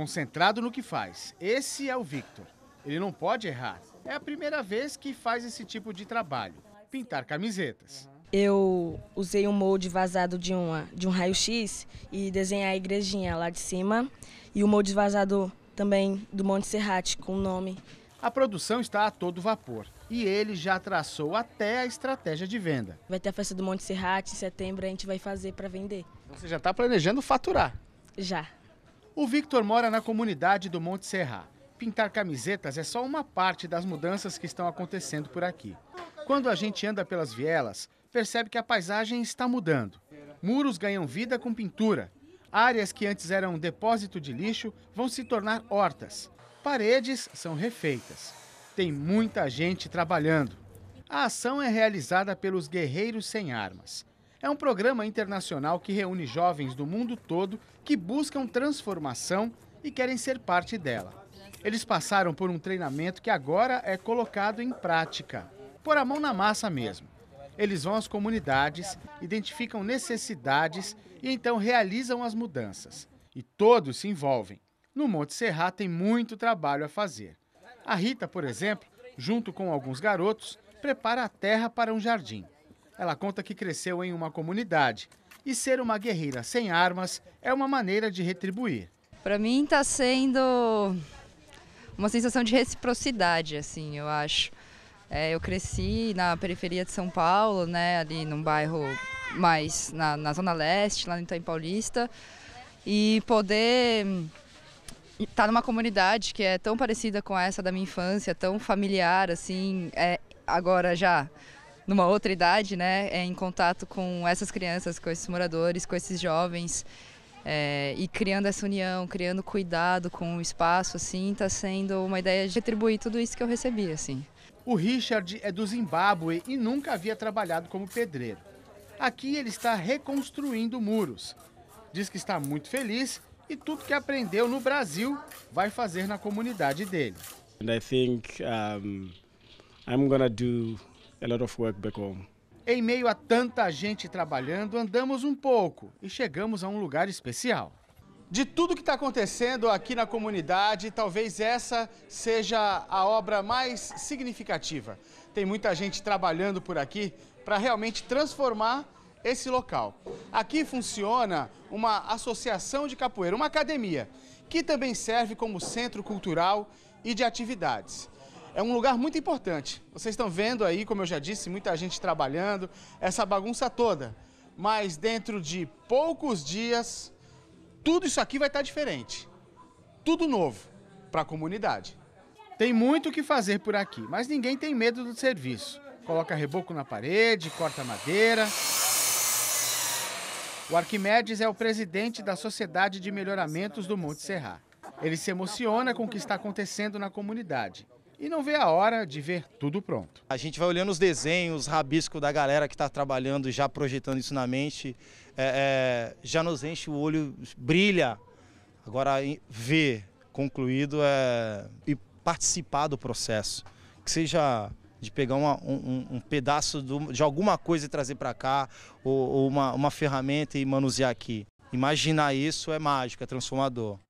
concentrado no que faz. Esse é o Victor. Ele não pode errar. É a primeira vez que faz esse tipo de trabalho pintar camisetas. Eu usei um molde vazado de, uma, de um raio-x e desenhei a igrejinha lá de cima. E o molde vazado também do Monte Serrat com o nome. A produção está a todo vapor e ele já traçou até a estratégia de venda. Vai ter a festa do Monte Serrat em setembro, a gente vai fazer para vender. Você já está planejando faturar? Já. O Victor mora na comunidade do Monte Serra. Pintar camisetas é só uma parte das mudanças que estão acontecendo por aqui. Quando a gente anda pelas vielas, percebe que a paisagem está mudando. Muros ganham vida com pintura. Áreas que antes eram depósito de lixo vão se tornar hortas. Paredes são refeitas. Tem muita gente trabalhando. A ação é realizada pelos Guerreiros Sem Armas é um programa internacional que reúne jovens do mundo todo que buscam transformação e querem ser parte dela. Eles passaram por um treinamento que agora é colocado em prática, por a mão na massa mesmo. Eles vão às comunidades, identificam necessidades e então realizam as mudanças. E todos se envolvem. No Monte Serrat tem muito trabalho a fazer. A Rita, por exemplo, junto com alguns garotos, prepara a terra para um jardim. Ela conta que cresceu em uma comunidade e ser uma guerreira sem armas é uma maneira de retribuir. Para mim está sendo uma sensação de reciprocidade, assim, eu acho. É, eu cresci na periferia de São Paulo, né, ali num bairro mais na, na Zona Leste, lá no Itaim Paulista, e poder estar tá numa comunidade que é tão parecida com essa da minha infância, tão familiar, assim, é, agora já numa outra idade, né, é, em contato com essas crianças, com esses moradores, com esses jovens. É, e criando essa união, criando cuidado com o espaço, assim, está sendo uma ideia de retribuir tudo isso que eu recebi, assim. O Richard é do Zimbábue e nunca havia trabalhado como pedreiro. Aqui ele está reconstruindo muros. Diz que está muito feliz e tudo que aprendeu no Brasil vai fazer na comunidade dele. And I think um, I'm gonna do a lot of work back home. Em meio a tanta gente trabalhando, andamos um pouco e chegamos a um lugar especial. De tudo que está acontecendo aqui na comunidade, talvez essa seja a obra mais significativa. Tem muita gente trabalhando por aqui para realmente transformar esse local. Aqui funciona uma associação de capoeira, uma academia, que também serve como centro cultural e de atividades é um lugar muito importante. Vocês estão vendo aí, como eu já disse, muita gente trabalhando, essa bagunça toda. Mas dentro de poucos dias, tudo isso aqui vai estar tá diferente. Tudo novo para a comunidade. Tem muito o que fazer por aqui, mas ninguém tem medo do serviço. Coloca reboco na parede, corta madeira. O Arquimedes é o presidente da Sociedade de Melhoramentos do Monte Serra. Ele se emociona com o que está acontecendo na comunidade e não vê a hora de ver tudo pronto. A gente vai olhando os desenhos, rabisco da galera que está trabalhando e já projetando isso na mente, é, é, já nos enche o olho, brilha. Agora, ver concluído é, e participar do processo, que seja de pegar uma, um, um, pedaço do, de alguma coisa e trazer para cá, ou, ou uma, uma ferramenta e manusear aqui. Imaginar isso é mágico, é transformador.